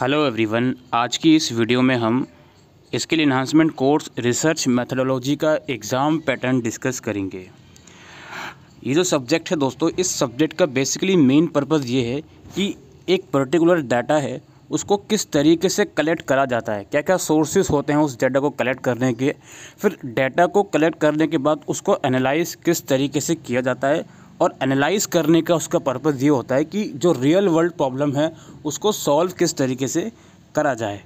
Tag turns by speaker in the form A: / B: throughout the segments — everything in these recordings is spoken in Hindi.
A: हेलो एवरीवन आज की इस वीडियो में हम skill enhancement course research methodology का एग्ज़ाम पैटर्न डिस्कस करेंगे ये जो सब्जेक्ट है दोस्तों इस सब्जेक्ट का बेसिकली मेन पर्पज़ ये है कि एक पर्टिकुलर डाटा है उसको किस तरीके से कलेक्ट करा जाता है क्या क्या सोर्सेज होते हैं उस डाटा को कलेक्ट करने के फिर डाटा को कलेक्ट करने के बाद उसको एनालाइज किस तरीके से किया जाता है और एनालाइज करने का उसका पर्पज़ ये होता है कि जो रियल वर्ल्ड प्रॉब्लम है उसको सॉल्व किस तरीके से करा जाए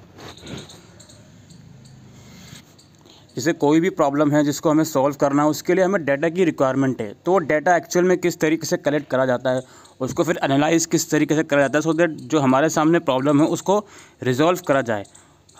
A: जैसे कोई भी प्रॉब्लम है जिसको हमें सॉल्व करना है उसके लिए हमें डाटा की रिक्वायरमेंट है तो डाटा एक्चुअल में किस तरीके से कलेक्ट करा जाता है उसको फिर एनालाइज किस तरीके से करा जाता है सो so दैट जो हमारे सामने प्रॉब्लम है उसको रिजॉल्व करा जाए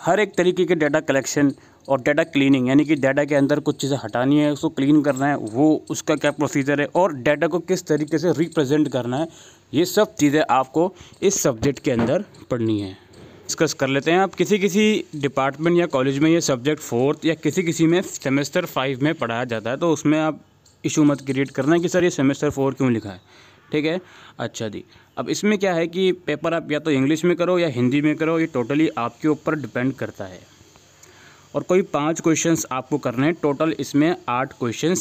A: हर एक तरीके के डाटा कलेक्शन और डाटा क्लीनिंग यानी कि डाटा के अंदर कुछ चीज़ें हटानी है उसको क्लीन करना है वो उसका क्या प्रोसीजर है और डाटा को किस तरीके से रिप्रेजेंट करना है ये सब चीज़ें आपको इस सब्जेक्ट के अंदर पढ़नी है डिस्कस कर लेते हैं आप किसी किसी डिपार्टमेंट या कॉलेज में ये सब्जेक्ट फोर्थ या किसी किसी में सेमेस्टर फाइव में पढ़ाया जाता है तो उसमें आप इशू मत क्रिएट करना है कि सर ये सेमेस्टर फोर क्यों लिखा है ठीक है अच्छा जी अब इसमें क्या है कि पेपर आप या तो इंग्लिश में करो या हिंदी में करो ये टोटली आपके ऊपर डिपेंड करता है और कोई पाँच क्वेश्चन आपको करने हैं टोटल इसमें आठ क्वेश्चन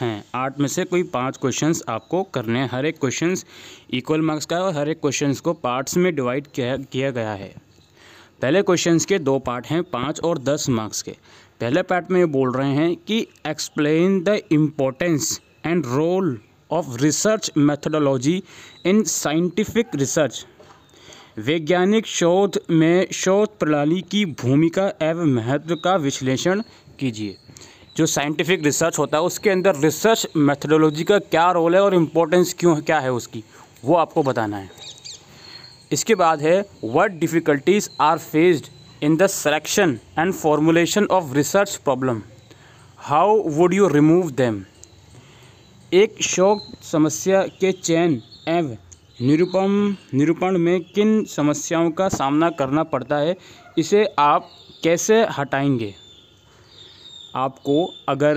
A: हैं आठ में से कोई पाँच क्वेश्चन आपको करने हैं हर एक क्वेश्चन इक्वल मार्क्स का और हर एक क्वेश्चन को पार्ट्स में डिवाइड किया किया गया है पहले क्वेश्चन के दो पार्ट हैं पाँच और दस मार्क्स के पहले पार्ट में ये बोल रहे हैं कि explain the importance and role of research methodology in scientific research वैज्ञानिक शोध में शोध प्रणाली की भूमिका एवं महत्व का विश्लेषण कीजिए जो साइंटिफिक रिसर्च होता है उसके अंदर रिसर्च मेथडोलॉजी का क्या रोल है और इम्पोर्टेंस क्यों क्या है उसकी वो आपको बताना है इसके बाद है what difficulties are faced in the selection and formulation of research problem how would you remove them एक शौक समस्या के चयन एवं निरूपम निरूपण में किन समस्याओं का सामना करना पड़ता है इसे आप कैसे हटाएंगे आपको अगर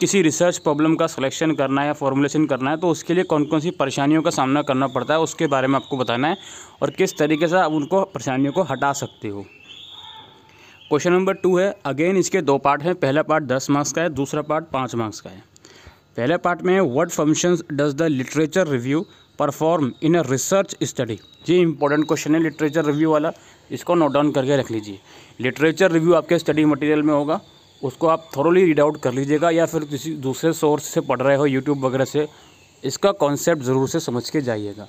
A: किसी रिसर्च प्रॉब्लम का सिलेक्शन करना है या फॉर्मुलेशन करना है तो उसके लिए कौन कौन सी परेशानियों का सामना करना पड़ता है उसके बारे में आपको बताना है और किस तरीके से आप उनको परेशानियों को हटा सकते हो क्वेश्चन नंबर टू है अगेन इसके दो पार्ट हैं पहला पार्ट दस मार्क्स का है दूसरा पार्ट पाँच मार्क्स का है पहले पार्ट में what functions does the literature review perform in a research study ये इंपॉर्टेंट क्वेश्चन है लिटरेचर रिव्यू वाला इसको नोट डाउन करके रख लीजिए लिटरेचर रिव्यू आपके स्टडी मटेरियल में होगा उसको आप थोरोली रीड आउट कर लीजिएगा या फिर किसी दूसरे सोर्स से पढ़ रहे हो यूट्यूब वगैरह से इसका कॉन्सेप्ट ज़रूर से समझ के जाइएगा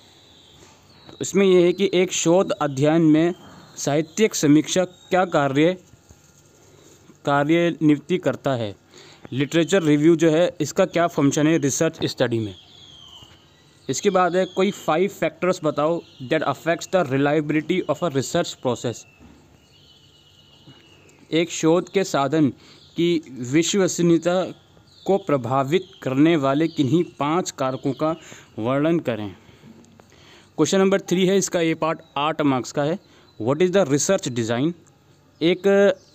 A: तो इसमें यह है कि एक शोध अध्ययन में साहित्यिक समीक्षा क्या कार्य कार्य नियुक्ति करता है लिटरेचर रिव्यू जो है इसका क्या फंक्शन है रिसर्च स्टडी में इसके बाद है कोई फाइव फैक्टर्स बताओ that affects the reliability of a research process एक शोध के साधन की विश्वसनीयता को प्रभावित करने वाले किन्हीं पांच कारकों का वर्णन करें क्वेश्चन नंबर थ्री है इसका ये पार्ट आठ मार्क्स का है what is the research design एक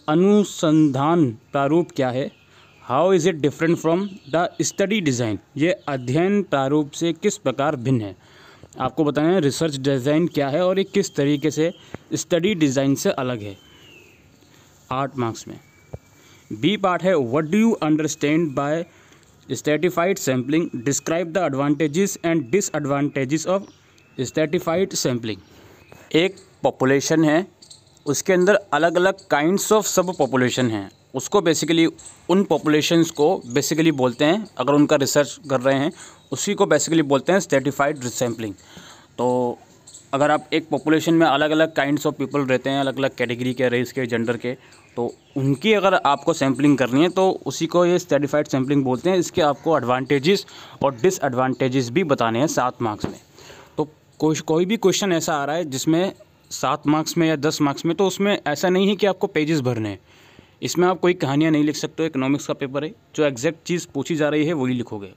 A: अनुसंधान प्रारूप क्या है how is it different from the study design ये अध्ययन प्रारूप से किस प्रकार भिन्न है आपको बताना है रिसर्च डिज़ाइन क्या है और ये किस तरीके से स्टडी डिज़ाइन से अलग है आठ मार्क्स में बी पार्ट है what do you understand by stratified sampling describe the advantages and disadvantages of stratified sampling एक पॉपुलेशन है उसके अंदर अलग अलग काइंड्स ऑफ सब पॉपुलेशन हैं उसको बेसिकली उन पॉपुलेशंस को बेसिकली बोलते हैं अगर उनका रिसर्च कर रहे हैं उसी को बेसिकली बोलते हैं स्टेटिफाइड रिसैम्पलिंग तो अगर आप एक पॉपुलेशन में अलग अलग काइंड्स ऑफ पीपल रहते हैं अलग अलग कैटेगरी के रेस के जेंडर के तो उनकी अगर आपको सैम्पलिंग करनी है तो उसी को ये स्टेटिफाइड सैम्पलिंग बोलते हैं इसके आपको एडवांटेजेस और डिसएडवांटेजेस भी बताने हैं सात मार्क्स में तो कोई कोई भी क्वेश्चन ऐसा आ रहा है जिसमें सात मार्क्स में या दस मार्क्स में तो उसमें ऐसा नहीं है कि आपको पेजेस भरने हैं इसमें आप कोई कहानियाँ नहीं लिख सकते हो इकोनॉमिक्स का पेपर है जो एग्जैक्ट चीज़ पूछी जा रही है वही लिखोगे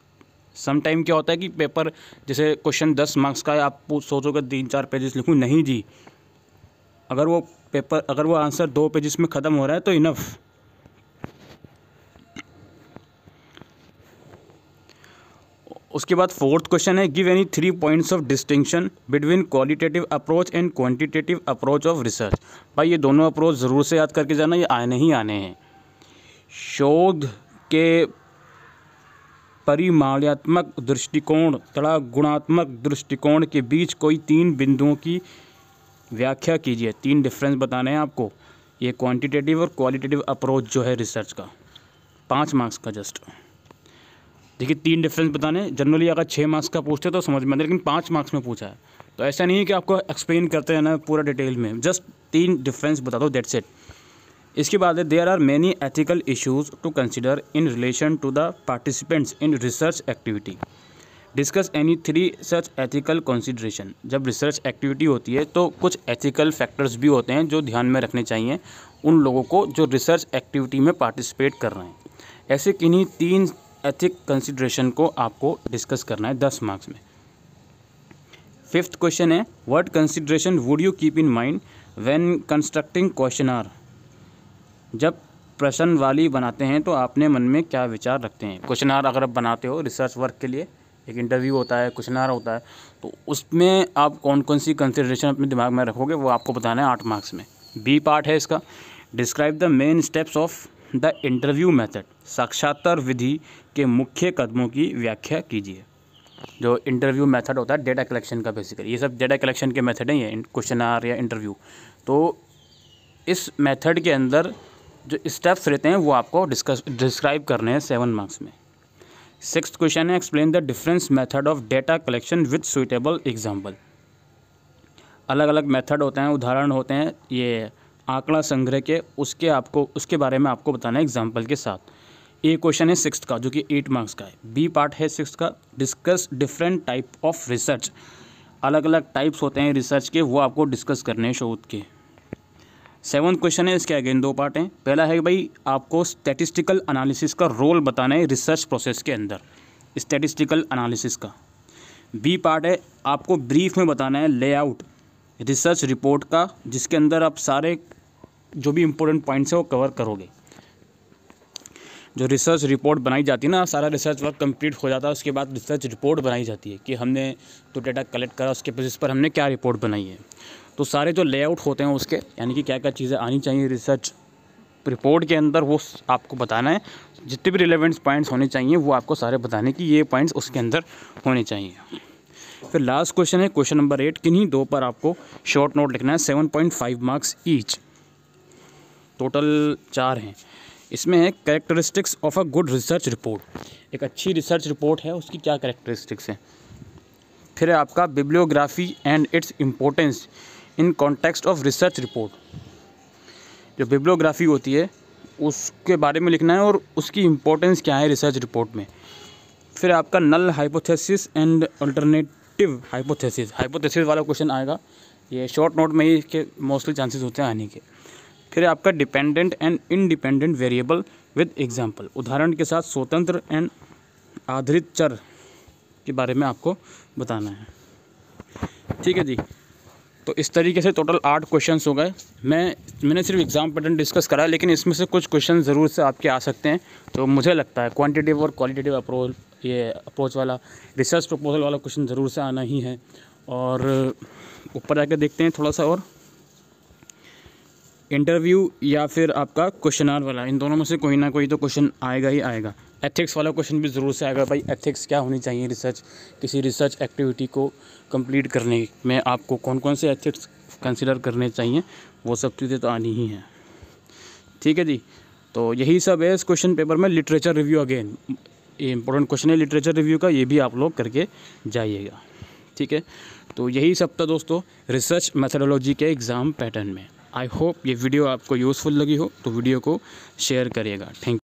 A: सम टाइम क्या होता है कि पेपर जैसे क्वेश्चन दस मार्क्स का है आप सोचोगे तीन चार पेजेस लिखूँ नहीं जी अगर वो पेपर अगर वो आंसर दो पेजेस में ख़त्म हो रहा है तो इनफ़ उसके बाद फोर्थ क्वेश्चन है give any three points of distinction between qualitative approach and quantitative approach of research भाई ये दोनों अप्रोच ज़रूर से याद करके जाना ये आने ही आने हैं शोध के परिमाणात्मक दृष्टिकोण तथा गुणात्मक दृष्टिकोण के बीच कोई तीन बिंदुओं की व्याख्या कीजिए तीन डिफरेंस बताने हैं आपको ये क्वांटिटेटिव और क्वालिटेटिव अप्रोच जो है रिसर्च का पाँच मार्क्स का जस्ट देखिए तीन डिफरेंस बताने जनरली अगर छः मार्क्स का पूछते तो समझ में आता लेकिन पाँच मार्क्स में पूछा है तो ऐसा नहीं है कि आपको एक्सप्लेन करते रहना पूरा डिटेल में जस्ट तीन डिफरेंस बता दो डेट सेट इसके बाद है are many ethical issues to consider in relation to the participants in research activity discuss any three such ethical consideration जब रिसर्च एक्टिविटी होती है तो कुछ एथिकल फैक्टर्स भी होते हैं जो ध्यान में रखने चाहिए उन लोगों को जो रिसर्च एक्टिविटी में पार्टिसिपेट कर रहे हैं ऐसे किन्हीं तीन एथिक कंसिड्रेशन को आपको डिस्कस करना है दस मार्क्स में फिफ्थ क्वेश्चन है what consideration would you keep in mind when constructing questionnaire जब प्रश्न वाली बनाते हैं तो आपने मन में क्या विचार रखते हैं क्वेश्चन आर अगर आप बनाते हो रिसर्च वर्क के लिए एक इंटरव्यू होता है क्वेश्चन आर होता है तो उसमें आप कौन कौन सी कंसिडरेशन अपने दिमाग में रखोगे वो आपको बताना है आठ मार्क्स में बी पार्ट है इसका describe the main steps of the interview method साक्षात्कार विधि के मुख्य कदमों की व्याख्या कीजिए जो इंटरव्यू मेथड होता है डेटा कलेक्शन का बेसिकली ये सब डेटा कलेक्शन के मेथड हैं ये क्वेश्चन आर या इंटरव्यू तो इस मेथड के अंदर जो स्टेप्स रहते हैं वो आपको डिस्कस डिस्क्राइब करने हैं सेवन मार्क्स में सिक्स क्वेश्चन है explain the difference method of data collection with suitable example अलग अलग मेथड होते हैं उदाहरण होते हैं ये आंकड़ा संग्रह के उसके आपको उसके बारे में आपको बताना है एग्जाम्पल के साथ ए क्वेश्चन है सिक्स का जो कि एट मार्क्स का है बी पार्ट है सिक्स का discuss different type of research अलग अलग टाइप्स होते हैं रिसर्च के वो आपको डिस्कस करने हैं शोध के सेवन क्वेश्चन है इसके अगेन दो पार्ट हैं पहला है भाई आपको स्टैटिस्टिकल अनालिसिस का रोल बताना है रिसर्च प्रोसेस के अंदर स्टैटिस्टिकल अनालिसिस का बी पार्ट है आपको ब्रीफ में बताना है लेआउट रिसर्च रिपोर्ट का जिसके अंदर आप सारे जो भी इम्पोर्टेंट पॉइंट्स हैं वो कवर करोगे जो रिसर्च रिपोर्ट बनाई जाती है ना सारा रिसर्च वर्क कंप्लीट हो जाता है उसके बाद रिसर्च रिपोर्ट बनाई जाती है कि हमने जो डाटा कलेक्ट करा उसके बेसिस पर हमने क्या रिपोर्ट बनाई है तो सारे जो लेआउट होते हैं उसके यानी कि क्या क्या चीज़ें आनी चाहिए रिसर्च रिपोर्ट के अंदर वो आपको बताना है जितने भी रिलेवेंट पॉइंट्स होने चाहिए वो आपको सारे बताने कि ये पॉइंट्स उसके अंदर होने चाहिए फिर लास्ट क्वेश्चन है क्वेश्चन नंबर एट किन्हीं दो पर आपको शॉर्ट नोट लिखना है seven point five marks each total चार हैं इसमें है characteristics of a good research report एक अच्छी रिसर्च रिपोर्ट है उसकी क्या करेक्टरिस्टिक्स हैं फिर है आपका bibliography and its importance in context of research report जो बिब्लियोग्राफी होती है उसके बारे में लिखना है और उसकी इम्पोर्टेंस क्या है रिसर्च रिपोर्ट में फिर आपका null hypothesis and alternative hypothesis hypothesis वाला क्वेश्चन आएगा ये शॉर्ट नोट में ही के मोस्टली चांसेस होते हैं आने के फिर आपका dependent and independent variable with example उदाहरण के साथ स्वतंत्र एंड आधारित चर के बारे में आपको बताना है ठीक है जी तो इस तरीके से टोटल आठ क्वेश्चन हो गए मैं मैंने सिर्फ एग्ज़ाम पैटर्न डिस्कस करा लेकिन इसमें से कुछ क्वेश्चन ज़रूर से आपके आ सकते हैं तो मुझे लगता है क्वान्टिटिव और क्वालिटेटिव अप्रोच ये अप्रोच वाला रिसर्च प्रपोजल वाला क्वेश्चन ज़रूर से आना ही है और ऊपर जाकर देखते हैं थोड़ा सा और इंटरव्यू या फिर आपका क्वेश्चन आर वाला इन दोनों में से कोई ना कोई तो क्वेश्चन आएगा ही आएगा एथिक्स वाला क्वेश्चन भी ज़रूर से आएगा भाई एथिक्स क्या होनी चाहिए रिसर्च किसी रिसर्च एक्टिविटी को कंप्लीट करने में आपको कौन कौन से एथिक्स कंसिडर करने चाहिए वो सब चीज़ें तो आनी ही हैं ठीक है जी तो यही सब है इस क्वेश्चन पेपर में लिटरेचर रिव्यू अगेन ये इंपॉर्टेंट क्वेश्चन है लिटरेचर रिव्यू का ये भी आप लोग करके जाइएगा ठीक है तो यही सब था दोस्तों रिसर्च मैथडोलॉजी के एग्ज़ाम पैटर्न में आई होप ये वीडियो आपको यूज़फुल लगी हो तो वीडियो को शेयर करिएगा थैंक